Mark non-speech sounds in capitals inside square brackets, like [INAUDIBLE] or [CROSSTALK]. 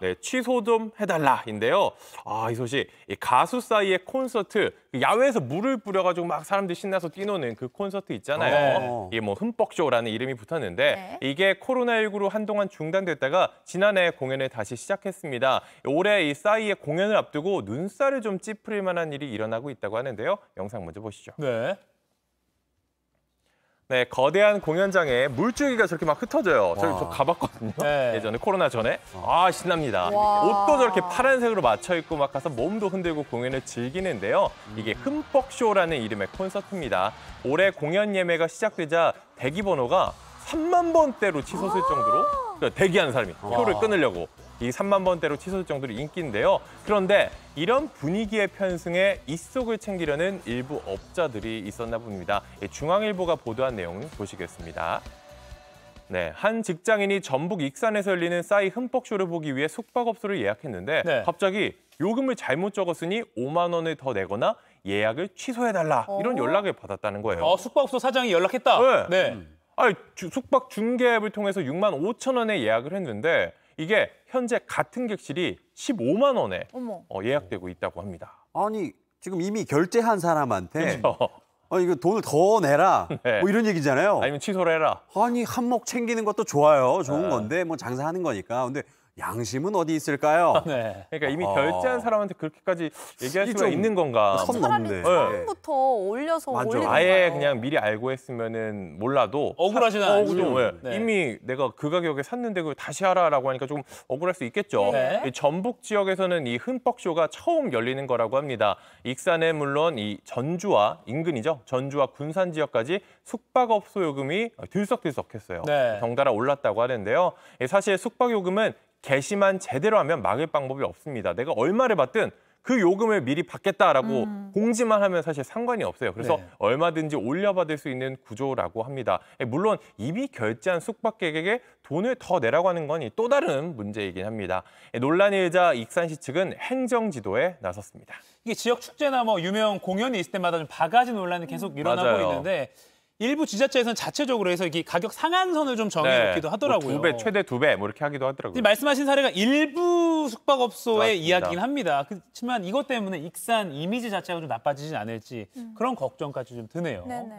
네, 취소 좀 해달라인데요. 아, 이 소식. 이 가수 사이의 콘서트, 그 야외에서 물을 뿌려가지고 막 사람들이 신나서 뛰노는 그 콘서트 있잖아요. 어. 이게 뭐 흠뻑쇼라는 이름이 붙었는데 네. 이게 코로나19로 한동안 중단됐다가 지난해 공연을 다시 시작했습니다. 올해 이싸이의 공연을 앞두고 눈살을 좀 찌푸릴 만한 일이 일어나고 있다고 하는데요. 영상 먼저 보시죠. 네. 네, 거대한 공연장에 물줄기가 저렇게 막 흩어져요. 저기 저 가봤거든요. 네. 예전에 코로나 전에. 어. 아 신납니다. 와. 옷도 저렇게 파란색으로 맞춰 입고 막 가서 몸도 흔들고 공연을 즐기는데요. 음. 이게 흠뻑쇼라는 이름의 콘서트입니다. 올해 공연 예매가 시작되자 대기 번호가 3만 번대로 치솟을 아. 정도로 그러니까 대기하는 사람이 표를 끊으려고 이 3만 번대로 치솟을 정도로 인기인데요. 그런데 이런 분위기의 편승에 이속을 챙기려는 일부 업자들이 있었나 봅니다. 예, 중앙일보가 보도한 내용 을 보시겠습니다. 네, 한 직장인이 전북 익산에서 열리는 싸이 흠뻑쇼를 보기 위해 숙박업소를 예약했는데 네. 갑자기 요금을 잘못 적었으니 5만 원을 더 내거나 예약을 취소해달라 어. 이런 연락을 받았다는 거예요. 어, 숙박업소 사장이 연락했다? 네. 네. 음. 아니, 숙박 중개 앱을 통해서 6만 5천 원에 예약을 했는데 이게 현재 같은 객실이 15만 원에 어 예약되고 있다고 합니다. 아니 지금 이미 결제한 사람한테 어, 이거 돈을 더 내라 [LAUGHS] 네. 뭐 이런 얘기잖아요. 아니면 취소를 해라. 아니 한몫 챙기는 것도 좋아요. 좋은 네. 건데 뭐 장사하는 거니까. 근데 양심은 어디 있을까요? [LAUGHS] 네. 그러니까 이미 아... 결제한 사람한테 그렇게까지 얘기할 수가 있는 건가? 아, 선 넘네. 처음부터 네. 올려서 아 올리는 아예 거예요. 그냥 미리 알고 했으면은 몰라도 억울하지 어, 않죠. 네. 예. 네. 이미 내가 그 가격에 샀는데 그걸 다시 하라라고 하니까 조금 억울할 수 있겠죠. 네. 전북 지역에서는 이 흠뻑쇼가 처음 열리는 거라고 합니다. 익산에 물론 이 전주와 인근이죠. 전주와 군산 지역까지 숙박업소 요금이 들썩들썩했어요. 네. 덩달아 올랐다고 하는데요. 사실 숙박 요금은 개시만 제대로 하면 막을 방법이 없습니다. 내가 얼마를 받든 그 요금을 미리 받겠다라고 음. 공지만 하면 사실 상관이 없어요. 그래서 네. 얼마든지 올려받을 수 있는 구조라고 합니다. 예, 물론 이미 결제한 숙박객에게 돈을 더 내라고 하는 건 또 다른 문제이긴 합니다. 예, 논란의 일자 익산시 측은 행정지도에 나섰습니다. 이게 지역 축제나 뭐 유명 공연이 있을 때마다 좀 바가지 논란이 계속 일어나고 맞아요. 있는데 일부 지자체에서는 자체적으로 해서 이게 가격 상한선을 좀 정해놓기도 네, 뭐 하더라고요. 뭐 두배 최대 두 배 뭐 이렇게 하기도 하더라고요. 말씀하신 사례가 일부 숙박업소의 이야기긴 합니다. 그렇지만 이것 때문에 익산 이미지 자체가 좀 나빠지진 않을지 음. 그런 걱정까지 좀 드네요. 네네.